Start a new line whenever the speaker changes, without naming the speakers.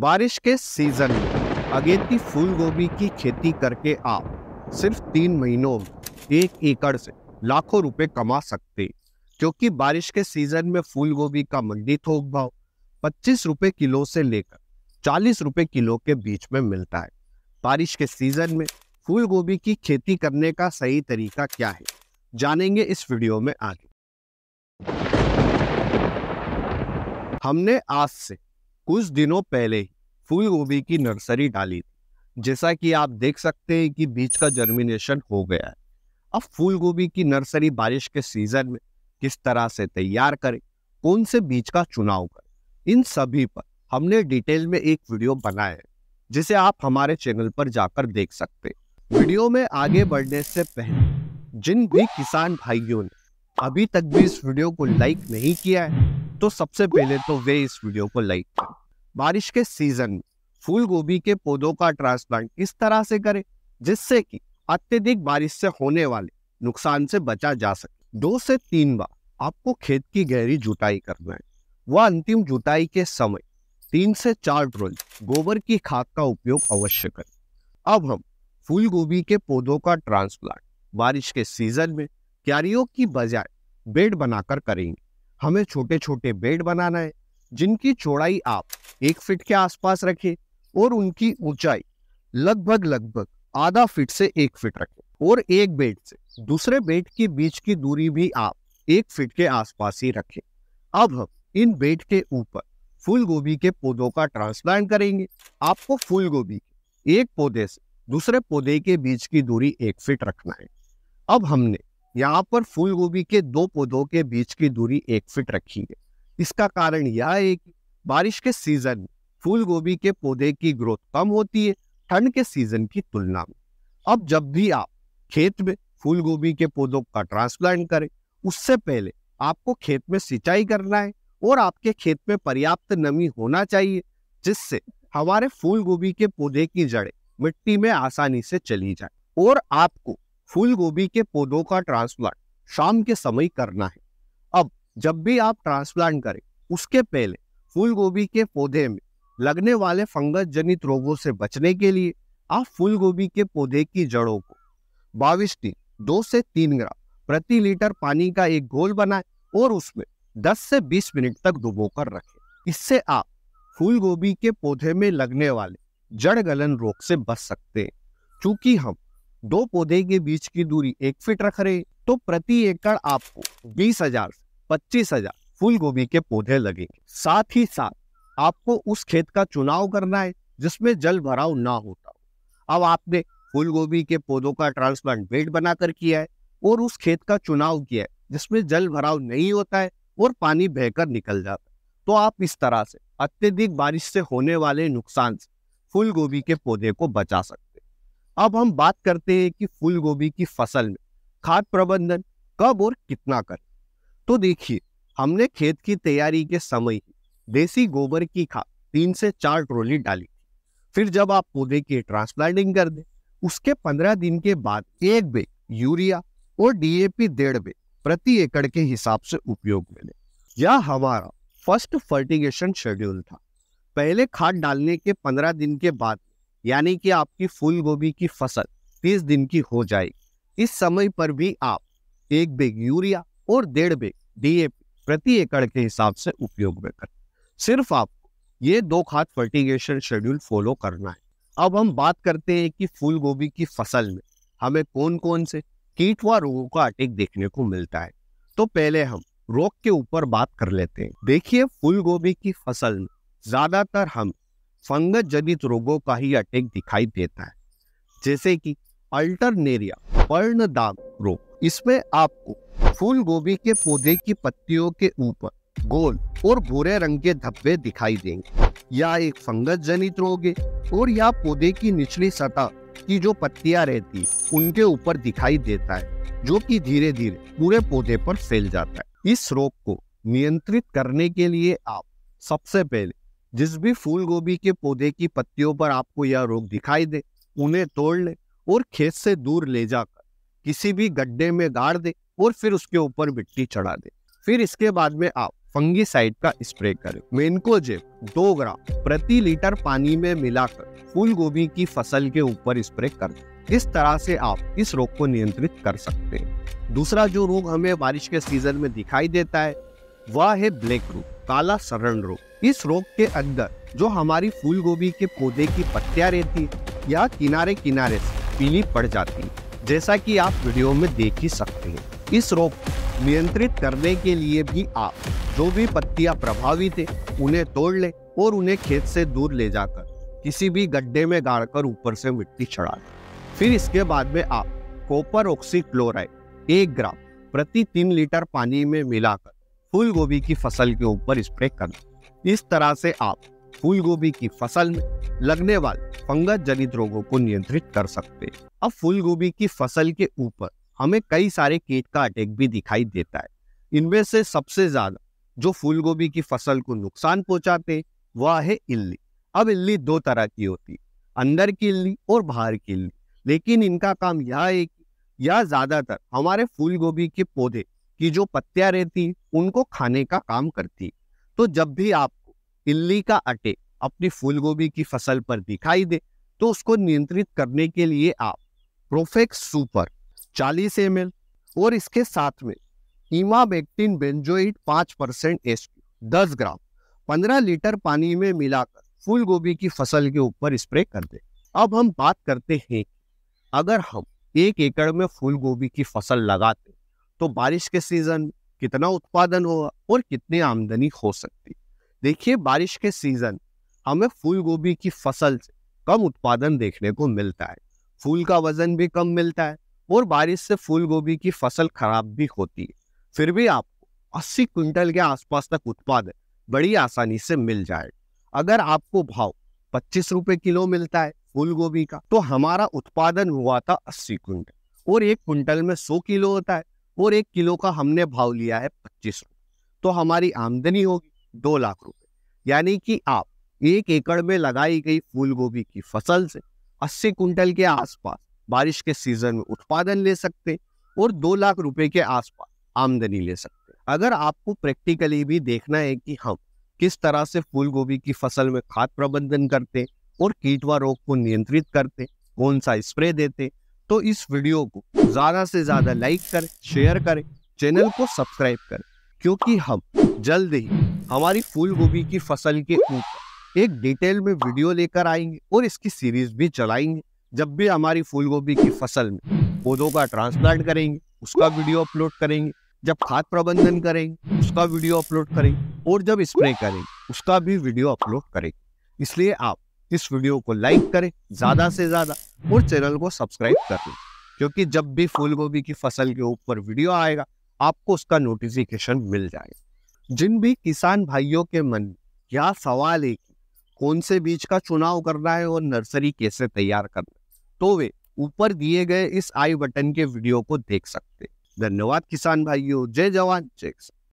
बारिश के सीजन में अगेती फूल गोभी की खेती करके आप सिर्फ तीन महीनों में एक एकड़ से लाखों रुपए कमा सकते क्योंकि बारिश के सीजन में फूल गोभी का मंडी थोक भाव पच्चीस रुपए किलो से लेकर चालीस रुपए किलो के बीच में मिलता है बारिश के सीजन में फूल गोभी की खेती करने का सही तरीका क्या है जानेंगे इस वीडियो में आगे हमने आज से कुछ दिनों पहले फूल गोभी की नर्सरी डाली थी जैसा कि आप देख सकते हैं कि बीज का जर्मिनेशन हो गया है अब फूल गोभी की नर्सरी बारिश के सीजन में किस तरह से तैयार करें कौन से बीज का चुनाव करें इन सभी पर हमने डिटेल में एक वीडियो बनाया है जिसे आप हमारे चैनल पर जाकर देख सकते हैं वीडियो में आगे बढ़ने से पहले जिन भी किसान भाइयों ने अभी तक भी इस वीडियो को लाइक नहीं किया है तो सबसे पहले तो वे इस वीडियो को लाइक करें बारिश के सीजन फूल गोभी के पौधों का ट्रांसप्लांट इस तरह से करें जिससे कि अत्यधिक बारिश से होने वाले नुकसान से बचा जा सके दो से तीन बार आपको खेत की गहरी जुताई करना है वह अंतिम जुताई के समय तीन से चार ड्रोल गोबर की खाद का उपयोग अवश्य करें अब हम फूल गोभी के पौधों का ट्रांसप्लांट बारिश के सीजन में क्यारियों की बजाय बेड बनाकर करेंगे हमें छोटे छोटे बेड बनाना है जिनकी चौड़ाई आप एक फिट के आसपास रखें और उनकी ऊंचाई लगभग लगभग आधा फिट से एक फिट रखें और एक बेड से दूसरे बेड के बीच की दूरी भी आप एक फिट के आसपास ही रखें अब हम इन बेड के ऊपर फूल गोभी के पौधों का ट्रांसप्लांट करेंगे आपको फूल गोभी एक पौधे से दूसरे पौधे के बीच की दूरी एक फिट रखना है अब हमने यहाँ पर फूल गोभी के दो पौधों के बीच की दूरी एक फिट रखी है इसका कारण यह है कि बारिश के सीजन फूल गोभी के पौधे की ग्रोथ कम होती है ठंड के सीजन की तुलना में अब जब भी आप खेत में फूल गोभी के पौधों का ट्रांसप्लांट करें उससे पहले आपको खेत में सिंचाई करना है और आपके खेत में पर्याप्त नमी होना चाहिए जिससे हमारे फूल गोभी के पौधे की जड़ें मिट्टी में आसानी से चली जाए और आपको फूल गोभी के पौधों का ट्रांसप्लांट शाम के समय करना है अब जब भी आप ट्रांसप्लांट करें उसके पहले फूल गोभी के पौधे में लगने वाले फंगस जनित रोगों से बचने के लिए आप फूल गोभी के पौधे की जड़ों को बाविश दिन दो से तीन ग्राम प्रति लीटर पानी का एक घोल बनाए और उसमें 10 से 20 मिनट तक डुबो कर रखें इससे आप फूल गोभी के पौधे में लगने वाले जड़ गलन रोग से बच सकते हैं चूंकि हम दो पौधे के बीच की दूरी एक फीट रख रहे तो प्रति एकड़ आपको बीस हजार पच्चीस हजार फूल गोभी के पौधे लगेंगे साथ ही साथ आपको उस खेत का चुनाव करना है जिसमें जल भराव ना होता हो अब आपने फूल गोभी के पौधों का ट्रांसप्लांट बेड बनाकर किया है और उस खेत का चुनाव किया है जिसमें जल भराव नहीं होता है और पानी बहकर निकल जाता है तो आप इस तरह से अत्यधिक बारिश से होने वाले नुकसान से फूल गोभी के पौधे को बचा सकते अब हम बात करते हैं कि फूल गोभी की फसल में खाद प्रबंधन कब और कितना कर तो देखिए हमने खेत की तैयारी के समय ही देसी गोबर की खाद तीन से चार ट्रोली डाली फिर जब आप पौधे की ट्रांसप्लांटिंग कर दें उसके पंद्रह दिन के बाद एक बेग यूरिया और डीएपी डेढ़ बैग प्रति एकड़ के हिसाब से उपयोग में लें यह हमारा फर्स्ट फर्टिगेशन शेड्यूल था पहले खाद डालने के पंद्रह दिन के बाद यानी कि आपकी फूल गोभी की फसल तीस दिन की हो जाएगी इस समय पर भी आप एक बेग यूरिया और डेढ़ बेग डीएपी प्रति एकड़ के हिसाब से उपयोग में करें सिर्फ आपको ये दो खाद फर्टिगेशन शेड्यूल फॉलो करना है अब हम बात करते हैं कि फूल गोभी की फसल में हमें कौन कौन से कीट व रोगों का अटैक देखने को मिलता है तो पहले हम रोग के ऊपर बात कर लेते हैं देखिए फूल गोभी की फसल में ज्यादातर हम फंगस जनित रोगों का ही अटैक दिखाई देता है जैसे कि अल्टरनेरिया पर्ण दाग रोग इसमें आपको फूल गोभी के पौधे की पत्तियों के ऊपर गोल और भूरे रंग के धब्बे दिखाई देंगे यह एक फंगस जनित रोग है और यह पौधे की निचली सतह की जो पत्तियां रहती है उनके ऊपर दिखाई देता है जो कि धीरे धीरे पूरे पौधे पर फैल जाता है इस रोग को नियंत्रित करने के लिए आप सबसे पहले जिस भी फूल गोभी के पौधे की पत्तियों पर आपको यह रोग दिखाई दे उन्हें तोड़ ले और खेत से दूर ले जाकर किसी भी गड्ढे में गाड़ दे और फिर उसके ऊपर मिट्टी चढ़ा दे फिर इसके बाद में आप फंगीसाइड का स्प्रे करें मेनको जेब दो ग्राम प्रति लीटर पानी में मिलाकर फूल गोभी की फसल के ऊपर स्प्रे कर इस तरह से आप इस रोग को नियंत्रित कर सकते हैं दूसरा जो रोग हमें बारिश के सीजन में दिखाई देता है वह है ब्लैक रूट काला सरण रोग इस रोग के अंदर जो हमारी फूल गोभी के पौधे की पत्तियां रहती या किनारे किनारे पीली पड़ जाती जैसा कि आप वीडियो में देख ही सकते हैं इस रोग नियंत्रित करने के लिए भी आप जो भी पत्तियां प्रभावित है उन्हें तोड़ ले और उन्हें खेत से दूर ले जाकर किसी भी गड्ढे में गाड़कर ऊपर से मिट्टी चढ़ा दें फिर इसके बाद में आप कॉपर ऑक्सीक्लोराइड एक ग्राम प्रति तीन लीटर पानी में मिलाकर फूल गोभी की फसल के ऊपर स्प्रे करना इस तरह से आप फूल गोभी की फसल में लगने वाले फंगस जनित रोगों को नियंत्रित कर सकते हैं अब फूल गोभी की फसल के ऊपर हमें कई सारे कीट का अटैक भी दिखाई देता है इनमें से सबसे ज्यादा जो फूल गोभी की फसल को नुकसान पहुंचाते वह है इल्ली अब इल्ली दो तरह की होती है अंदर की इल्ली और बाहर की इल्ली लेकिन इनका काम यह है कि यह ज्यादातर हमारे फूल गोभी के पौधे की जो पत्तियां रहती उनको खाने का काम करती तो जब भी आपको इल्ली का अटे अपनी फूलगोभी की फसल पर दिखाई दे तो उसको नियंत्रित करने के लिए आप प्रोफेक्स सुपर 40 एम और इसके साथ में इमाबेक्टिन बेंजोइट 5 परसेंट एस दस ग्राम 15 लीटर पानी में मिलाकर फूल गोभी की फसल के ऊपर स्प्रे कर दे अब हम बात करते हैं अगर हम एक एकड़ में फूल गोभी की फसल लगाते तो बारिश के सीजन कितना उत्पादन होगा और कितनी आमदनी हो सकती देखिए बारिश के सीजन हमें फूल गोभी की फसल से कम उत्पादन देखने को मिलता है फूल का वजन भी कम मिलता है और बारिश से फूल गोभी की फसल खराब भी होती है फिर भी आपको 80 क्विंटल के आसपास तक उत्पादन बड़ी आसानी से मिल जाए अगर आपको भाव पच्चीस रुपए किलो मिलता है फूल गोभी का तो हमारा उत्पादन हुआ था अस्सी क्विंटल और एक क्विंटल में सौ किलो होता है और एक किलो का हमने भाव लिया है पच्चीस तो हमारी आमदनी होगी दो लाख रुपए यानी कि आप एक एकड़ में लगाई गई फूल गोभी की फसल से अस्सी कुंटल के आसपास बारिश के सीजन में उत्पादन ले सकते और दो लाख रुपए के आसपास आमदनी ले सकते अगर आपको प्रैक्टिकली भी देखना है कि हम किस तरह से फूल गोभी की फसल में खाद प्रबंधन करते और कीटवा रोग को नियंत्रित करते कौन सा स्प्रे देते तो इस वीडियो को ज्यादा से ज्यादा लाइक करें शेयर करें चैनल को सब्सक्राइब करें क्योंकि हम जल्द ही हमारी फूल गोभी की फसल के ऊपर एक डिटेल में वीडियो लेकर आएंगे और इसकी सीरीज भी चलाएंगे जब भी हमारी फूल गोभी की फसल में पौधों का ट्रांसप्लांट करेंगे उसका वीडियो अपलोड करेंगे जब खाद प्रबंधन करेंगे उसका वीडियो अपलोड करेंगे और जब स्प्रे करेंगे उसका भी वीडियो अपलोड करेंगे इसलिए आप इस वीडियो को लाइक करें ज़्यादा से ज़्यादा और चैनल को सब्सक्राइब कर लें क्योंकि जब भी फूल गोभी की फसल के ऊपर वीडियो आएगा आपको उसका नोटिफिकेशन मिल जाएगा जिन भी किसान भाइयों के मन यह सवाल है कि कौन से बीज का चुनाव करना है और नर्सरी कैसे तैयार करना है तो वे ऊपर दिए गए इस आई बटन के वीडियो को देख सकते धन्यवाद किसान भाइयों जय जवान जय किसान